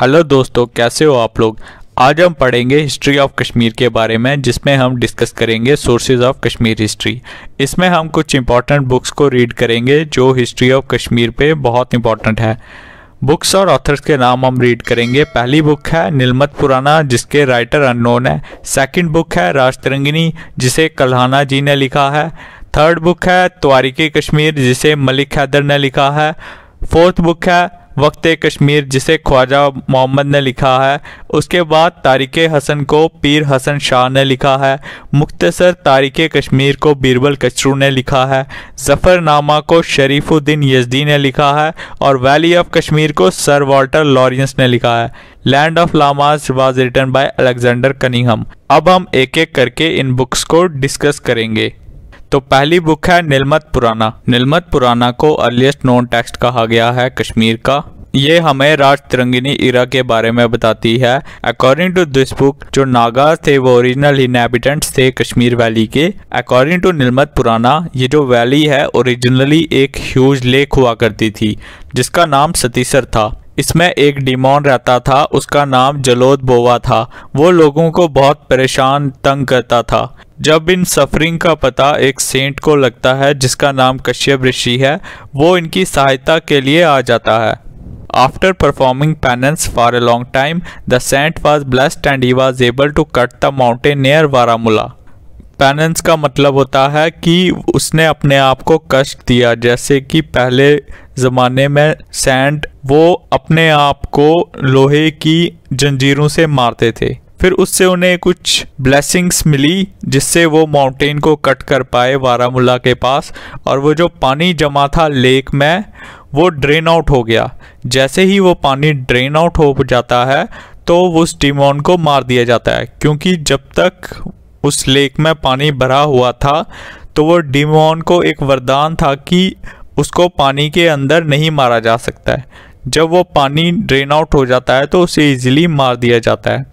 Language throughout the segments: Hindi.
हेलो दोस्तों कैसे हो आप लोग आज हम पढ़ेंगे हिस्ट्री ऑफ कश्मीर के बारे में जिसमें हम डिस्कस करेंगे सोर्सेज ऑफ कश्मीर हिस्ट्री इसमें हम कुछ इंपॉर्टेंट बुक्स को रीड करेंगे जो हिस्ट्री ऑफ कश्मीर पे बहुत इंपॉर्टेंट है बुक्स और ऑथर्स के नाम हम रीड करेंगे पहली बुक है नीलमत पुराना जिसके राइटर अननोन है सेकंड बुक है राजतरंगिनी जिसे कल्हाना जी ने लिखा है थर्ड बुक है तवारीके कश्मीर जिसे मलिक हैदर ने लिखा है फोर्थ बुक है वक्त कश्मीर जिसे ख्वाजा मोहम्मद ने लिखा है उसके बाद तारिक हसन को पीर हसन शाह ने लिखा है मुख्तसर तारिक कश्मीर को बीरबल कचरू ने लिखा है जफ़रनामा को शरीफुद्दीन यजदी ने लिखा है और वैली ऑफ कश्मीर को सर वाल्टर लॉरेंस ने लिखा है land of lamas was written by Alexander Cunningham अब हम एक एक करके इन बुक्स को डिस्कस करेंगे तो पहली बुक है निलमत पुराना निलमत पुराना को अर्लीस्ट नॉन टेक्स्ट कहा गया है कश्मीर का ये हमें राज तिरंगिनी इरा के बारे में बताती है अकॉर्डिंग टू दिस बुक जो नागा थे वो ओरिजिनल इनहेबिटेंट्स थे कश्मीर वैली के अकॉर्डिंग टू नीलमत पुराना ये जो वैली है ओरिजिनली एक ह्यूज लेक हुआ करती थी जिसका नाम सतीसर था इसमें एक डिमोन रहता था उसका नाम जलोद बोवा था वो लोगों को बहुत परेशान तंग करता था जब इन सफरिंग का पता एक सेंट को लगता है जिसका नाम कश्यप ऋषि है वो इनकी सहायता के लिए आ जाता है After performing penance for a long time, the saint was blessed and he was able to cut the mountain near Varamula. पैनन्स का मतलब होता है कि उसने अपने आप को कष्ट दिया जैसे कि पहले ज़माने में सैंड वो अपने आप को लोहे की जंजीरों से मारते थे फिर उससे उन्हें कुछ ब्लेसिंग्स मिली जिससे वो माउंटेन को कट कर पाए बारामूला के पास और वो जो पानी जमा था लेक में वो ड्रेन आउट हो गया जैसे ही वो पानी ड्रेन आउट हो जाता है तो उस डिमोन को मार दिया जाता है क्योंकि जब तक उस लेक में पानी भरा हुआ था तो वो डिमोन को एक वरदान था कि उसको पानी के अंदर नहीं मारा जा सकता है जब वो पानी ड्रेन आउट हो जाता है तो उसे इजीली मार दिया जाता है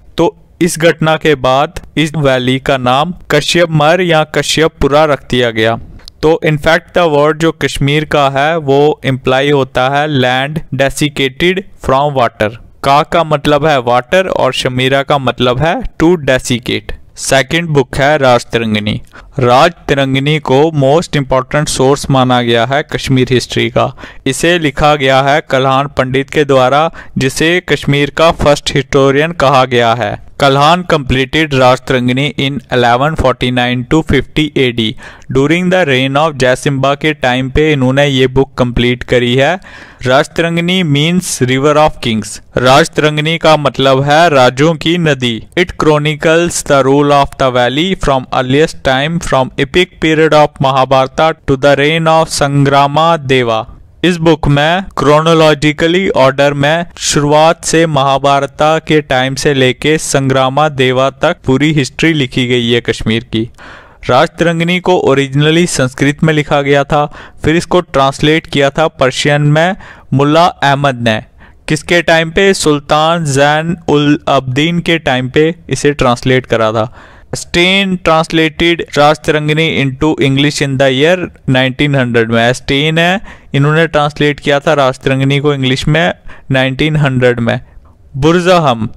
इस घटना के बाद इस वैली का नाम कश्यप मर या कश्यपुरा रख दिया गया तो इनफैक्ट द वर्ड जो कश्मीर का है वो इम्प्लाई होता है लैंड डेसिकेटेड फ्रॉम वाटर का का मतलब है वाटर और शमीरा का मतलब है टू डेसिकेट सेकेंड बुक है राज तिरंगनी राज तिरंगनी को मोस्ट इम्पॉर्टेंट सोर्स माना गया है कश्मीर हिस्ट्री का इसे लिखा गया है कल्हान पंडित के द्वारा जिसे कश्मीर का फर्स्ट हिस्टोरियन कहा गया है Kalhan completed Rashtrangni in 1149 to 50 AD. During the reign of जयसिम्बा के टाइम पे इन्होंने ये बुक कंप्लीट करी है Rajatarangini means river of kings Rajatarangini का मतलब है राजों की नदी it chronicles the rule of the valley from earliest time from epic period of Mahabharata to the reign of Sangrama Deva इस बुक में क्रोनोलॉजिकली ऑर्डर में शुरुआत से महाभारता के टाइम से लेके संग्रामा देवा तक पूरी हिस्ट्री लिखी गई है कश्मीर की तिरंगनी को ओरिजिनली संस्कृत में लिखा गया था फिर इसको ट्रांसलेट किया था पर्शियन में मुल्ला अहमद ने किसके टाइम पे सुल्तान जैन उल अब्दीन के टाइम पे इसे ट्रांसलेट करा था Stein translated Rajatarangini into English in the year 1900 में स्टेन है इन्होंने ट्रांसलेट किया था राज तिरंगनी को इंग्लिश में 1900 में बुरजाहम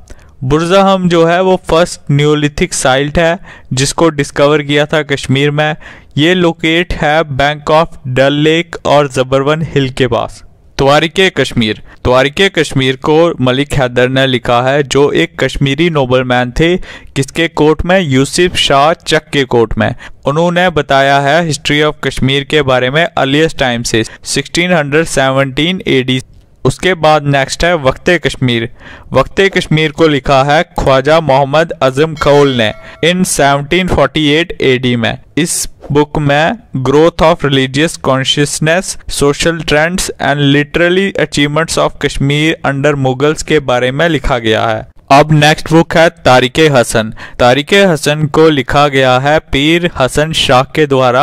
बुरजाहम जो है वो फर्स्ट न्योलिथिक साइट है जिसको डिस्कवर किया था कश्मीर में ये लोकेट है बैंक ऑफ डल लेक और जबरवन हिल के पास तवारिक कश्मीर तवारिक कश्मीर को मलिक हैदर ने लिखा है जो एक कश्मीरी नोबलमैन थे किसके कोर्ट में यूसुफ शाह चक के कोर्ट में उन्होंने बताया है हिस्ट्री ऑफ कश्मीर के बारे में अर्लीस्ट टाइम से 1617 एडी उसके बाद नेक्स्ट है वक्त कश्मीर वक्त कश्मीर को लिखा है ख्वाजा मोहम्मद अजम कौल ने इन 1748 एडी में इस बुक में growth of religious consciousness social trends and literary achievements of Kashmir under Mughals के बारे में लिखा गया है अब नेक्स्ट बुक है तारिक हसन तारिक हसन को लिखा गया है पीर हसन शाह के द्वारा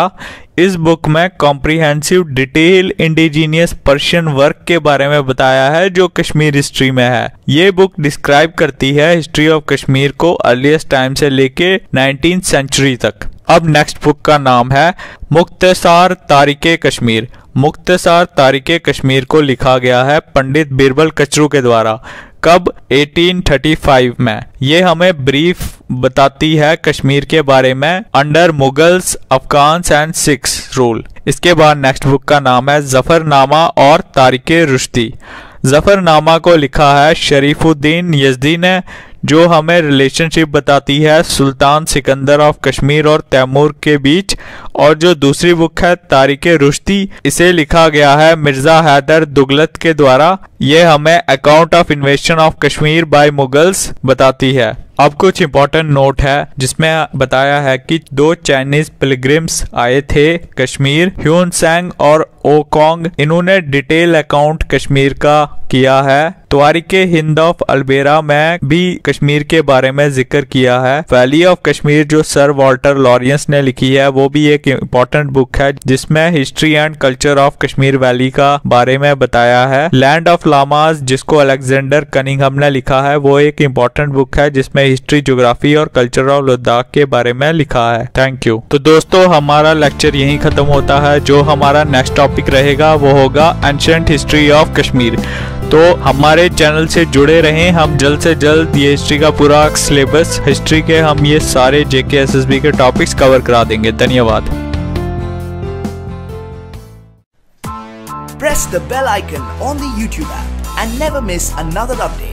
इस बुक में comprehensive detail indigenous Persian work के बारे में बताया है जो कश्मीर हिस्ट्री में है ये बुक डिस्क्राइब करती है हिस्ट्री ऑफ कश्मीर को अर्लीस्ट टाइम से लेके नाइनटीन सेंचुरी तक अब नेक्स्ट बुक का नाम है मुख्तसार तारिक कश्मीर मुख्तसार तारिक कश्मीर को लिखा गया है पंडित बीरबल कचरू के द्वारा कब 1835 में ये हमें ब्रीफ बताती है कश्मीर के बारे में under Mughals Afghans and Sikhs rule इसके बाद नेक्स्ट बुक का नाम है जफरनामा और तारिक रुश्ती जफरनामा को लिखा है शरीफुद्दीन यजदी ने जो हमें रिलेशनशिप बताती है सुल्तान सिकंदर ऑफ कश्मीर और तैमूर के बीच और जो दूसरी बुक है तारीख रुश्ती इसे लिखा गया है मिर्जा हैदर दुगलत के द्वारा ये हमें account of invasion of Kashmir by Mughals बताती है अब कुछ इम्पोर्टेंट नोट है जिसमें बताया है कि दो चाइनीज पिलग्रिम्स आए थे कश्मीर ह्यून सेंग और ओकोंग oh इन्होंने डिटेल अकाउंट कश्मीर का किया है के हिंद ऑफ अल्बेरा में भी कश्मीर के बारे में जिक्र किया है वैली ऑफ कश्मीर जो सर वॉल्टर लॉरियंस ने लिखी है वो भी एक इम्पोर्टेंट बुक है जिसमें history and culture of Kashmir valley का बारे में बताया है लैंड ऑफ लामाज जिसको अलेक्जेंडर कनिंगम ने लिखा है वो एक इम्पोर्टेंट बुक है जिसमें हिस्ट्री ज्योग्राफी और कल्चर ऑफ लद्दाख के बारे में लिखा है थैंक यू तो दोस्तों हमारा लेक्चर यहीं खत्म होता है जो हमारा नेक्स्ट टॉपिक रहेगा वो होगा एंशंट हिस्ट्री ऑफ कश्मीर तो हमारे चैनल से जुड़े रहें हम जल्द से जल्द ये हिस्ट्री का पूरा सिलेबस हिस्ट्री के हम ये सारे जेके एसएसबी के टॉपिक्स कवर करा देंगे धन्यवाद press the bell icon on the YouTube and never miss another update